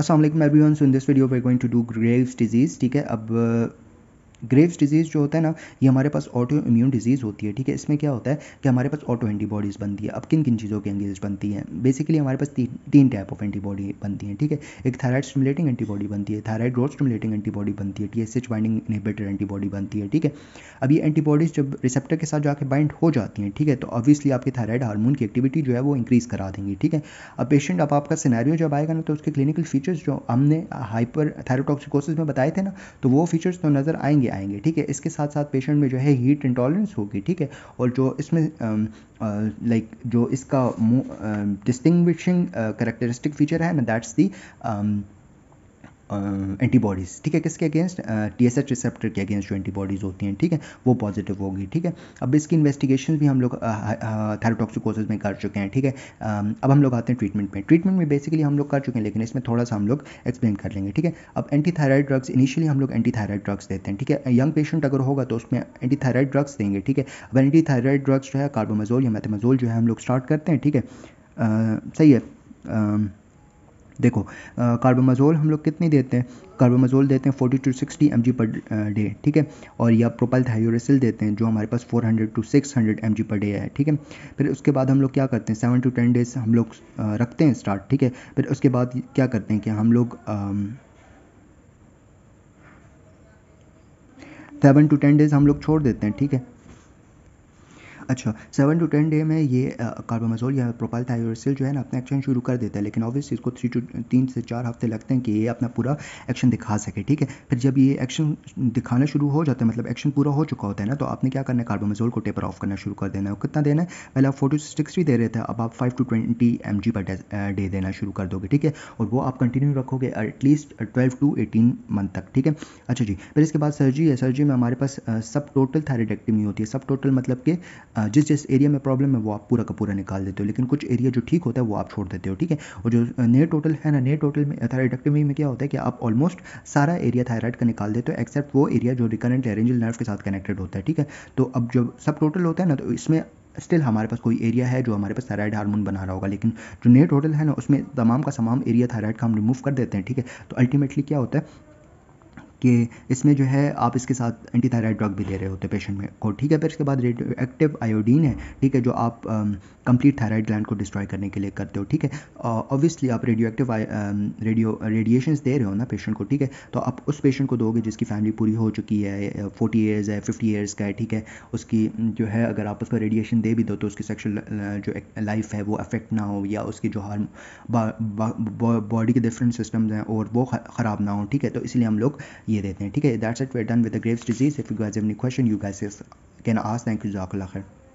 Aslam everyone so in this video we going to do Graves disease ठीक है अब Graves disease जो होता है ना ये हमारे पास ऑटो इम्यून डिजीज़ होती है ठीक है इसमें क्या होता है कि हमारे पास ऑटो एंटीबॉडीज़ बनती है अब किन किन चीज़ों के अंगेज बनती है बेसिकली हमारे पास तीन तीन टाइप ऑफ एंटीबॉडी बनती हैं ठीक है एक थायराइड स्टिमुलेटिंग एंटीबॉडी बनती है थायराइड ग्रोथ स्टिमुलेटिंग एंटीबॉडी बनती है T S H binding inhibitor antibody बनती है ठीक है अब ये एंटीबॉडीज़ जब रिसेप्टर के साथ जाकर बाइंड हो जाती हैं ठीक है तो ऑब्वियसली आपके थायराइड हार्मोन की एक्टिविटी जो है वो इंक्रीज़ करा देंगी ठीक है अब पेशेंट अब आपका सिनेरियो जब आएगा ना तो उसके क्लिनिकल फीचर्स जो हमने हाइपर थायरोटॉक्सिकोसिस में बताए थे ना तो वो फीचर्स तो नज़र आएंगे भी आएंगे ठीक है इसके साथ साथ पेशेंट में जो है हीट इंटॉलरेंस होगी ठीक है और जो इसमें लाइक जो इसका डिस्टिंग्विशिंग करेक्टरिस्टिक फीचर है ना दैट्स दी एंटीबॉडीज़ ठीक है किसके against T S H receptor के अगेंस्ट जो एंटीबॉडीज़ होती हैं ठीक है वो पॉजिटिव होगी ठीक है अब इसकी इन्वेस्टिगेशन भी हम लोग थायरोटॉक्सिकोसिस में कर चुके हैं ठीक है अब हम लोग आते हैं ट्रीटमेंट में ट्रीटमेंट में बेसिकली हम लोग कर चुके हैं लेकिन इसमें थोड़ा सा हम लोग एक्सप्लेन कर लेंगे ठीक है अब एंटी थायराइड ड्रग्स इनिशियली हम लोग एंटी थायराइड ड्रग्स देते हैं ठीक है यंग पेशेंट अगर होगा तो उसमें एंटी थायराइड ड्रग्स देंगे ठीक है अब एंटी थायराइड ड्रग्स जो है कार्बोमेजोल या मेथेमेजोल जो है हम लोग स्टार्ट करते हैं ठीक है सही है देखो कार्बोमाजोल हम लोग कितनी देते हैं कार्बोमाजोल देते हैं forty to sixty M per day ठीक है और या प्रोपाइल थायोरेसिल देते हैं जो हमारे पास four hundred to six hundred M per day है ठीक है फिर उसके बाद हम लोग क्या करते हैं सेवन टू टेन डेज हम लोग रखते हैं स्टार्ट ठीक है फिर उसके बाद क्या करते हैं कि हम लोग सेवन टू टेन डेज हम लोग छोड़ देते हैं ठीक है अच्छा सेवन टू टेन डे में ये कार्बामाजोल या प्रोपाइल थायोरसिल जो है ना अपना एक्शन शुरू कर देता है लेकिन ऑब्वियसली इसको थ्री टू तीन से चार हफ्ते लगते हैं कि ये अपना पूरा एक्शन दिखा सके ठीक है फिर जब ये एक्शन दिखाना शुरू हो जाता है मतलब एक्शन पूरा हो चुका होता है ना तो आपने क्या करना है कार्बामाजोल को टेपर ऑफ करना शुरू कर देना है कितना देना है पहले आप फोर टू भी दे रहे थे अब आप five to twenty M G per day देना शुरू कर दोगे ठीक है और वो आप कंटिन्यू रखोगे at least twelve to eighteen month तक ठीक है अच्छा जी फिर इसके बाद सर्जरी है सर्जरी में हमारे पास सब टोटल थायरेडेक्टमी होती है सब टोटल मतलब कि जिस जिस एरिया में प्रॉब्लम है वो आप पूरा का पूरा निकाल देते हो लेकिन कुछ एरिया जो ठीक होता है वो आप छोड़ देते हो ठीक है और जो नेयर टोटल है ना नेट टोटल में थायराइडक्टमी में क्या होता है कि आप ऑलमोस्ट सारा एरिया थायराइड का निकाल देते हो एक्सेप्ट वो एरिया जो रिकरेंट एरेंजल नर्व के साथ कनेक्टेड होता है ठीक है तो अब जब सब टोटल होता है ना तो इसमें स्टिल हमारे पास कोई एरिया है जो हमारे पास थायराइड हार्मोन बना रहा होगा लेकिन जो नेट होटल है ना उसमें तमाम का तमाम एरिया थायराइड का हम रिमूव कर देते हैं ठीक है तो अल्टीमेटली क्या होता है कि इसमें जो है आप इसके साथ एंटी थायराइड ड्रग भी ले रहे होते पेशेंट में को ठीक है फिर इसके बाद रेडियो एक्टिव आयोडीन है ठीक है जो आप कंप्लीट थायराइड ग्लैंड को डिस्ट्रॉय करने के लिए करते हो ठीक है ऑब्वियसली uh, आप रेडियो एक्टिव रेडियो रेडिएशन दे रहे हो ना पेशेंट को ठीक है तो आप उस पेशेंट को दोगे जिसकी फैमिली पूरी हो चुकी है फोर्टी uh, ईयर्स है फिफ्टी ईयर्स का है ठीक है उसकी mm, जो है अगर आप उसको रेडिएशन दे भी दो तो उसकी सेक्शुअल uh, जो लाइफ है वो अफेक्ट ना हो या उसकी जो हार्म बॉडी के डिफरेंट सिस्टम्स हैं और वो ख़राब ना हो ठीक है तो इसलिए हम लोग ये देते हैं ठीक है that's it we done with the Graves disease if you guys any question you guys can ask thank you जॉकला खैर